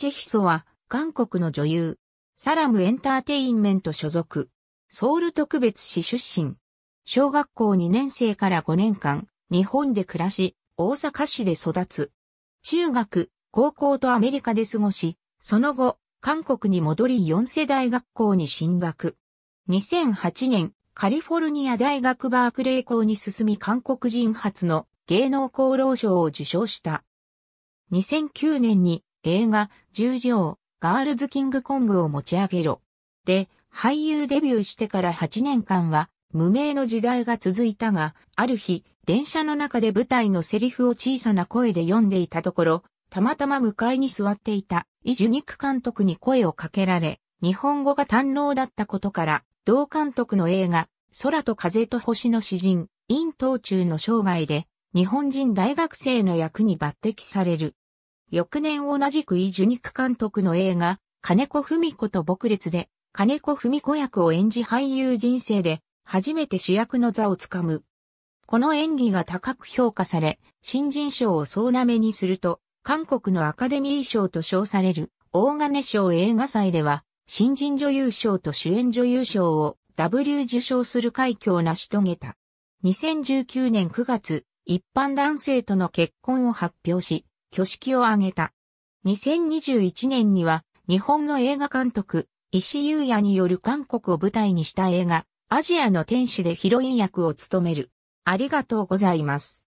チェヒソは、韓国の女優、サラムエンターテインメント所属、ソウル特別市出身。小学校2年生から5年間、日本で暮らし、大阪市で育つ。中学、高校とアメリカで過ごし、その後、韓国に戻り4世代学校に進学。2008年、カリフォルニア大学バークレー校に進み韓国人初の芸能功労賞を受賞した。2009年に映画、十両、ガールズキングコングを持ち上げろ。で、俳優デビューしてから8年間は、無名の時代が続いたが、ある日、電車の中で舞台のセリフを小さな声で読んでいたところ、たまたま向かいに座っていた、イジュニク監督に声をかけられ、日本語が堪能だったことから、同監督の映画、空と風と星の詩人、陰東中の生涯で、日本人大学生の役に抜擢される。翌年同じくイ・ジュニク監督の映画、金子文子と僕列で、金子文子役を演じ俳優人生で、初めて主役の座をつかむ。この演技が高く評価され、新人賞を総なめにすると、韓国のアカデミー賞と称される、大金賞映画祭では、新人女優賞と主演女優賞を W 受賞する快挙を成し遂げた。2019年9月、一般男性との結婚を発表し、挙式を挙げた。2021年には、日本の映画監督、石優也による韓国を舞台にした映画、アジアの天使でヒロイン役を務める。ありがとうございます。